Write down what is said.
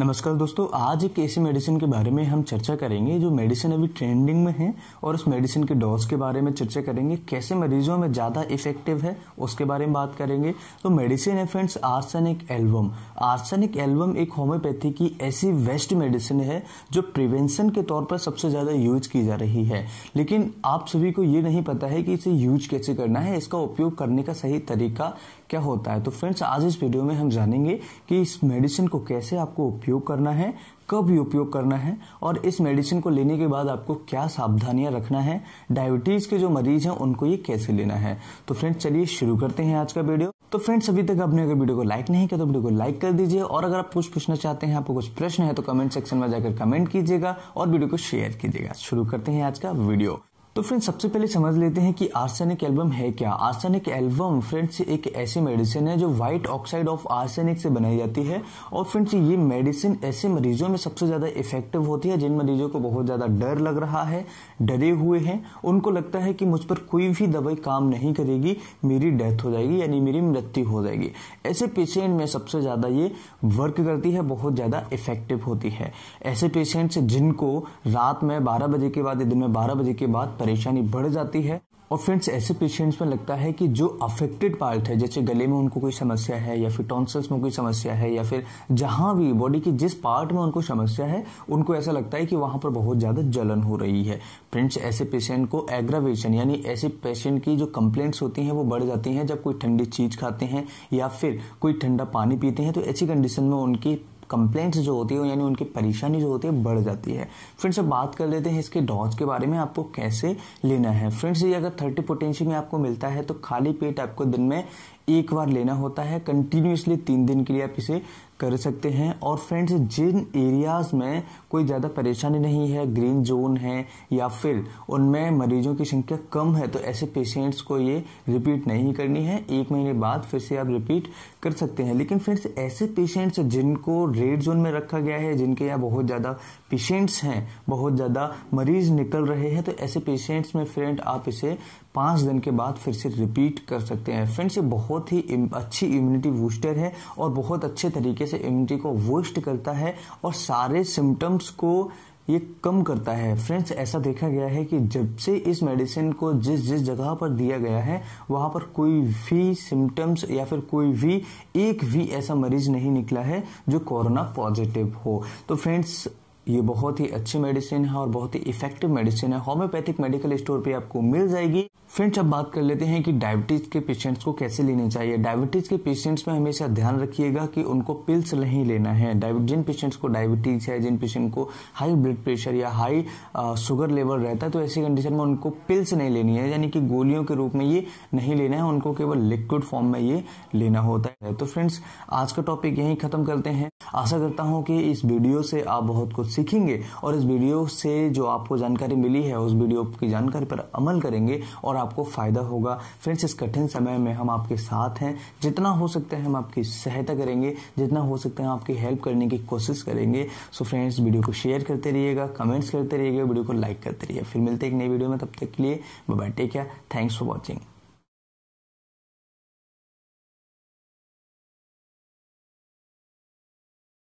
नमस्कार दोस्तों आज एक ऐसी मेडिसिन के बारे में हम चर्चा करेंगे जो मेडिसिन अभी ट्रेंडिंग में है और उस मेडिसिन के डोज के बारे में चर्चा करेंगे कैसे मरीजों में ज़्यादा इफेक्टिव है उसके बारे में बात करेंगे तो मेडिसिन है friends arsenic album arsenic album एक होम्योपैथी की ऐसी वेस्ट मेडिसिन है जो प्रिवेंशन के तौर पर सबसे ज़्यादा यूज की जा रही है लेकिन आप सभी को ये नहीं पता है कि इसे यूज कैसे करना है इसका उपयोग करने का सही तरीका क्या होता है तो फ्रेंड्स आज इस वीडियो में हम जानेंगे कि इस मेडिसिन को कैसे आपको उपयोग उपयोग करना है कब उपयोग करना है और इस मेडिसिन को लेने के बाद आपको क्या सावधानियां रखना है डायबिटीज के जो मरीज हैं उनको ये कैसे लेना है तो फ्रेंड्स चलिए शुरू करते हैं आज का वीडियो तो फ्रेंड्स अभी तक आपने अगर वीडियो को लाइक नहीं किया तो वीडियो को लाइक कर दीजिए और अगर आप कुछ पूछना चाहते हैं आपको कुछ प्रश्न है तो कमेंट सेक्शन में जाकर कमेंट कीजिएगा और वीडियो को शेयर कीजिएगा शुरू करते हैं आज का वीडियो तो फ्रेंड्स सबसे पहले समझ लेते हैं कि आर्सेनिक एल्बम है क्या आर्सेनिक एल्बम फ्रेंड्स एक ऐसी मेडिसिन है जो व्हाइट ऑक्साइड ऑफ आर्सेनिक से बनाई जाती है और फ्रेंड्स ये मेडिसिन ऐसे मरीजों में सबसे ज़्यादा इफेक्टिव होती है जिन मरीजों को बहुत ज़्यादा डर लग रहा है डरे हुए हैं उनको लगता है कि मुझ पर कोई भी दवाई काम नहीं करेगी मेरी डेथ हो जाएगी यानी मेरी मृत्यु हो जाएगी ऐसे पेशेंट में सबसे ज़्यादा ये वर्क करती है बहुत ज़्यादा इफेक्टिव होती है ऐसे पेशेंट्स जिनको रात में बारह बजे के बाद दिन में बारह बजे के बाद परेशानी बढ़ जाती है और फ्रेंड्स ऐसे पेशेंट्स में लगता है कि जो अफेक्टेड पार्ट है जैसे गले में उनको कोई समस्या है या फिर टॉन्सल्स में कोई समस्या है या फिर जहां भी बॉडी के जिस पार्ट में उनको समस्या है उनको ऐसा लगता है कि वहां पर बहुत ज़्यादा जलन हो रही है फ्रेंड्स ऐसे पेशेंट को एग्रावेशन यानी ऐसे पेशेंट की जो कंप्लेंट्स होती हैं वो बढ़ जाती हैं जब कोई ठंडी चीज़ खाते हैं या फिर कोई ठंडा पानी पीते हैं तो ऐसी कंडीशन में उनकी कंप्लेंट्स जो होती है यानी उनकी परेशानी जो होती है बढ़ जाती है फ्रेंड्स अब बात कर लेते हैं इसके डॉज के बारे में आपको कैसे लेना है फ्रेंड्स ये अगर थर्टी पोटेंशियल में आपको मिलता है तो खाली पेट आपको दिन में एक बार लेना होता है कंटिन्यूसली तीन दिन के लिए आप इसे कर सकते हैं और फ्रेंड्स जिन एरियाज़ में कोई ज़्यादा परेशानी नहीं है ग्रीन जोन है या फिर उनमें मरीजों की संख्या कम है तो ऐसे पेशेंट्स को ये रिपीट नहीं करनी है एक महीने बाद फिर से आप रिपीट कर सकते हैं लेकिन फ्रेंड्स ऐसे पेशेंट्स जिनको रेड जोन में रखा गया है जिनके यहाँ बहुत ज़्यादा पेशेंट्स हैं बहुत ज़्यादा मरीज निकल रहे हैं तो ऐसे पेशेंट्स में फ्रेंड आप इसे पाँच दिन के बाद फिर से रिपीट कर सकते हैं फ्रेंड्स ये बहुत ही अच्छी इम्यूनिटी बूस्टर है और बहुत अच्छे तरीके से इम्यूनिटी को बूस्ट करता है और सारे सिम्टम्स को ये कम करता है फ्रेंड्स ऐसा देखा गया है कि जब से इस मेडिसिन को जिस जिस जगह पर दिया गया है वहाँ पर कोई भी सिम्टम्स या फिर कोई भी एक भी ऐसा मरीज नहीं निकला है जो कोरोना पॉजिटिव हो तो फ्रेंड्स ये बहुत ही अच्छी मेडिसिन है और बहुत ही इफेक्टिव मेडिसिन है होम्योपैथिक मेडिकल स्टोर पे आपको मिल जाएगी फ्रेंड्स अब बात कर लेते हैं कि डायबिटीज़ के पेशेंट्स को कैसे लेने चाहिए डायबिटीज़ के पेशेंट्स में हमेशा ध्यान रखिएगा कि उनको पिल्स नहीं लेना है जिन पेशेंट्स को डायबिटीज़ है जिन पेशेंट को हाई ब्लड प्रेशर या हाई शुगर लेवल रहता है तो ऐसी कंडीशन में उनको पिल्स नहीं लेनी है यानी कि गोलियों के रूप में ये नहीं लेना है उनको केवल लिक्विड फॉर्म में ये लेना होता है तो फ्रेंड्स आज का टॉपिक यही ख़त्म करते हैं आशा करता हूँ कि इस वीडियो से आप बहुत कुछ सीखेंगे और इस वीडियो से जो आपको जानकारी मिली है उस वीडियो की जानकारी पर अमल करेंगे और आपको फ़ायदा होगा फ्रेंड्स इस कठिन समय में हम आपके साथ हैं जितना हो सकता है हम आपकी सहायता करेंगे जितना हो सकता है आपकी हेल्प करने की कोशिश करेंगे सो फ्रेंड्स वीडियो को शेयर करते रहिएगा कमेंट्स करते रहिएगा वीडियो को लाइक करते रहिएगा फिर मिलते हैं एक नई वीडियो में तब तक के लिए bye take care thanks for watching